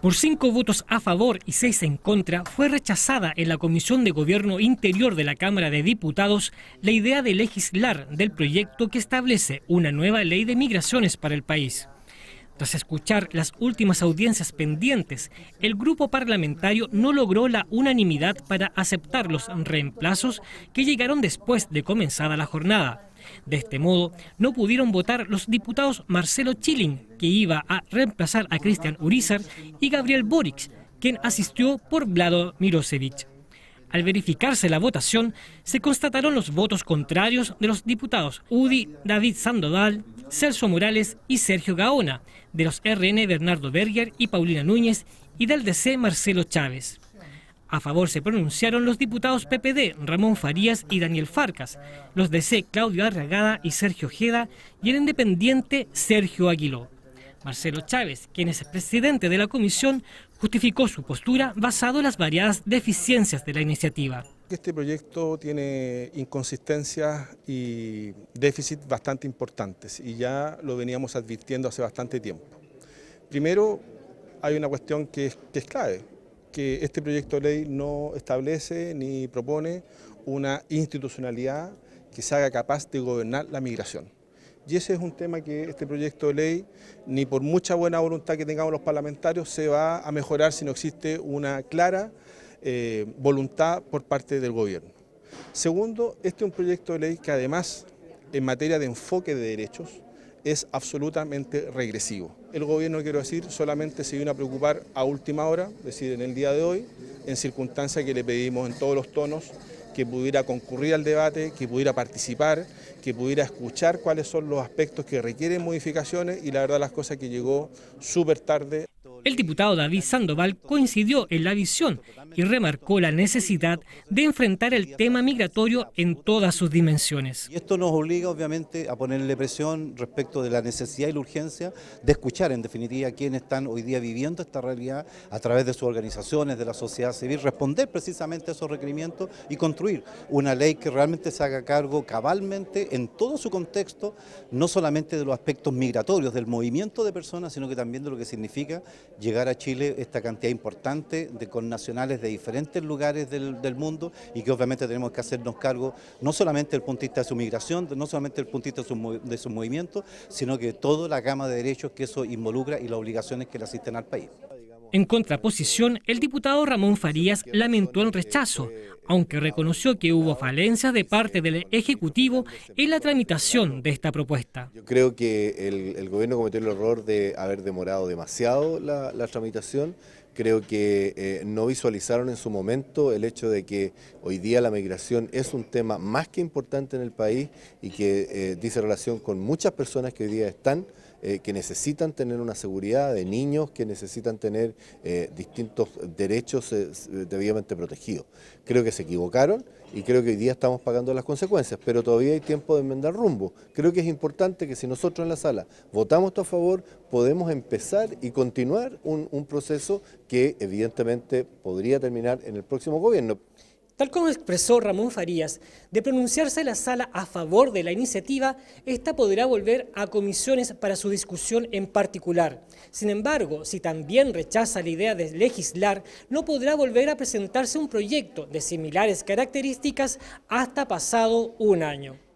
Por cinco votos a favor y seis en contra, fue rechazada en la Comisión de Gobierno Interior de la Cámara de Diputados la idea de legislar del proyecto que establece una nueva ley de migraciones para el país. Tras escuchar las últimas audiencias pendientes, el grupo parlamentario no logró la unanimidad para aceptar los reemplazos que llegaron después de comenzada la jornada. De este modo, no pudieron votar los diputados Marcelo Chilling, que iba a reemplazar a Cristian Urizar, y Gabriel Boric, quien asistió por Vlado Mirosevich. Al verificarse la votación, se constataron los votos contrarios de los diputados Udi, David Sandoval, Celso Morales y Sergio Gaona, de los RN Bernardo Berger y Paulina Núñez y del DC Marcelo Chávez. A favor se pronunciaron los diputados PPD Ramón Farías y Daniel Farcas, los C. Claudio Arragada y Sergio Ojeda y el independiente Sergio Aguiló. Marcelo Chávez, quien es el presidente de la comisión, justificó su postura basado en las variadas deficiencias de la iniciativa. Este proyecto tiene inconsistencias y déficits bastante importantes y ya lo veníamos advirtiendo hace bastante tiempo. Primero, hay una cuestión que que es clave, que este proyecto de ley no establece ni propone una institucionalidad que se haga capaz de gobernar la migración. Y ese es un tema que este proyecto de ley, ni por mucha buena voluntad que tengamos los parlamentarios, se va a mejorar si no existe una clara eh, voluntad por parte del gobierno. Segundo, este es un proyecto de ley que además, en materia de enfoque de derechos, es absolutamente regresivo. El gobierno, quiero decir, solamente se vino a preocupar a última hora, es decir, en el día de hoy, en circunstancias que le pedimos en todos los tonos que pudiera concurrir al debate, que pudiera participar, que pudiera escuchar cuáles son los aspectos que requieren modificaciones y la verdad las cosas que llegó súper tarde. El diputado David Sandoval coincidió en la visión y remarcó la necesidad de enfrentar el tema migratorio en todas sus dimensiones. Y esto nos obliga obviamente a ponerle presión respecto de la necesidad y la urgencia de escuchar en definitiva a quienes están hoy día viviendo esta realidad a través de sus organizaciones, de la sociedad civil, responder precisamente a esos requerimientos y construir una ley que realmente se haga cargo cabalmente en todo su contexto, no solamente de los aspectos migratorios, del movimiento de personas, sino que también de lo que significa llegar a Chile esta cantidad importante de connacionales de diferentes lugares del, mundo y que obviamente tenemos que hacernos cargo no solamente del punto de su migración, no solamente del punto de de de movimiento, sino que toda la gama de derechos que eso involucra y las obligaciones que le asisten al país. En contraposición, el diputado Ramón Farías lamentó el rechazo, aunque reconoció que hubo falencias de parte del Ejecutivo en la tramitación de esta propuesta. Yo creo que el, gobierno cometió el error de haber demorado demasiado la, tramitación. Creo que eh, no visualizaron en su momento el hecho de que hoy día la migración es un tema más que importante en el país y que eh, dice relación con muchas personas que hoy día están eh, que necesitan tener una seguridad, de niños que necesitan tener eh, distintos derechos eh, debidamente protegidos. Creo que se equivocaron y creo que hoy día estamos pagando las consecuencias, pero todavía hay tiempo de enmendar rumbo. Creo que es importante que si nosotros en la sala votamos a favor, podemos empezar y continuar un proceso que evidentemente podría terminar en el próximo gobierno. Tal como expresó Ramón Farías, de pronunciarse la sala a favor de la iniciativa, esta podrá volver a comisiones para su discusión en particular. Sin embargo, si también rechaza la idea de legislar, no podrá volver a presentarse un proyecto de similares características hasta pasado un año.